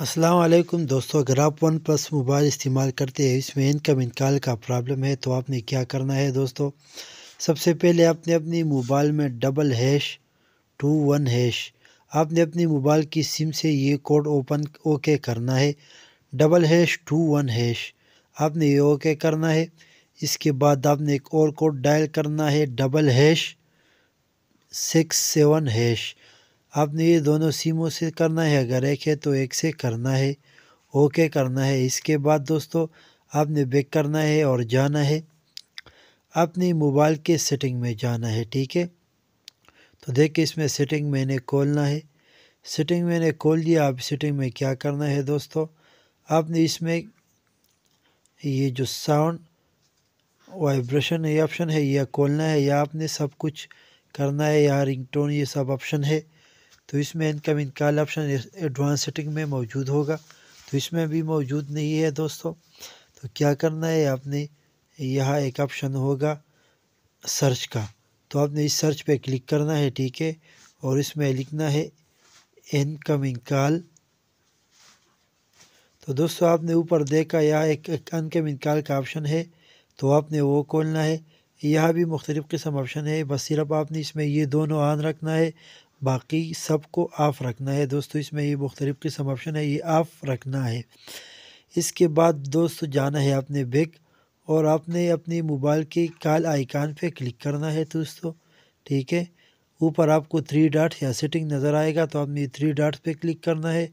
असलकम दोस्तों अगर आप वन प्लस मोबाइल इस्तेमाल करते हैं इसमें इनकम इनकाल का प्रॉब्लम है तो आपने क्या करना है दोस्तों सबसे पहले आपने अपनी मोबाइल में double hash two one hash आपने अपनी मोबाइल की सिम से ये कोड ओपन ओके करना है double hash two one hash आपने ये ओके करना है इसके बाद आपने एक और कोड डायल करना है double hash six seven hash आपने ये दोनों सीमों से करना है अगर एक है तो एक से करना है ओके करना है इसके बाद दोस्तों आपने बैक करना है और जाना है अपने मोबाइल के सेटिंग में जाना है ठीक है तो देखिए इसमें सेटिंग मैंने खोलना है सेटिंग मैंने खोल दिया आप सेटिंग में क्या करना है दोस्तों आपने इसमें ये जो साउंड वाइब्रेशन ये ऑप्शन है यह खोलना है या आपने सब कुछ करना है या रिंगटोन ये सब ऑप्शन है तो इसमें income incall option advance setting में मौजूद होगा तो इसमें भी मौजूद नहीं है दोस्तों तो क्या करना है आपने यहाँ एक ऑप्शन होगा सर्च का तो आपने इस सर्च पे क्लिक करना है ठीक है और इसमें लिखना है इनकमिंग कॉल तो दोस्तों आपने ऊपर देखा यह एक, एक कॉल का ऑप्शन है तो आपने वो खोलना है यह भी मुख्तलिफ़ किस्म ऑप्शन है बस सिर्फ आपने इसमें ये दोनों आन रखना है बाकी सब को आफ़ रखना है दोस्तों इसमें ये मुख्तलिफ़ किस्म ऑप्शन है ये आफ़ रखना है इसके बाद दोस्तों जाना है आपने बैक और आपने अपने मोबाइल के कॉल आइकान पे क्लिक करना है दोस्तों ठीक है ऊपर आपको थ्री डॉट या सेटिंग नज़र आएगा तो आपने थ्री डॉट पे क्लिक करना है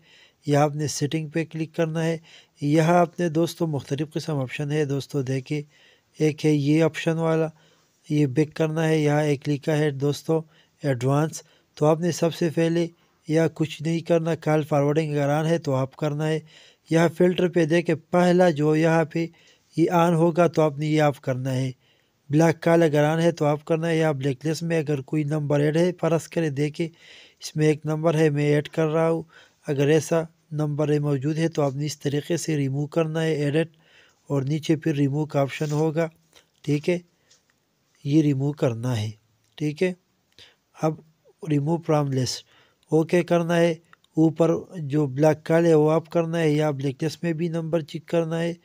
या आपने सेटिंग पे क्लिक करना है यह आपने दोस्तों मुख्तलिफ़ किस्म ऑप्शन है दोस्तों देखे एक है ये ऑप्शन वाला ये बिक करना है यहाँ एक लिखा है दोस्तों एडवांस तो आपने सबसे पहले यह कुछ नहीं करना कॉल फॉरवर्डिंग अगर ऑन है तो आप करना है यह फिल्टर पे देखे पहला जो यहाँ पे ये आन ऑन होगा तो आपने ये आप करना है ब्लैक कॉल अगर ऑन है तो आप करना है या ब्लैक लिस्ट में अगर कोई नंबर ऐड है फरस करें देखें इसमें एक नंबर है मैं ऐड कर रहा हूँ अगर ऐसा नंबर मौजूद है तो आपने इस तरीके से रिमूव करना है एडिट और नीचे फिर रिमूव का ऑप्शन होगा ठीक है ये रिमूव करना है ठीक है अब रिमूव फ्राम लिस्ट ओके करना है ऊपर जो ब्लैक काल है वो आप करना है या लिस्ट में भी नंबर चेक करना है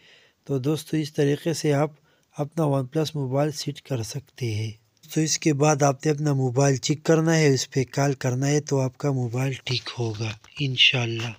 तो दोस्तों इस तरीके से आप अपना वन प्लस मोबाइल सेट कर सकते हैं तो इसके बाद आपने अपना मोबाइल चेक करना है उस पर कॉल करना है तो आपका मोबाइल ठीक होगा इन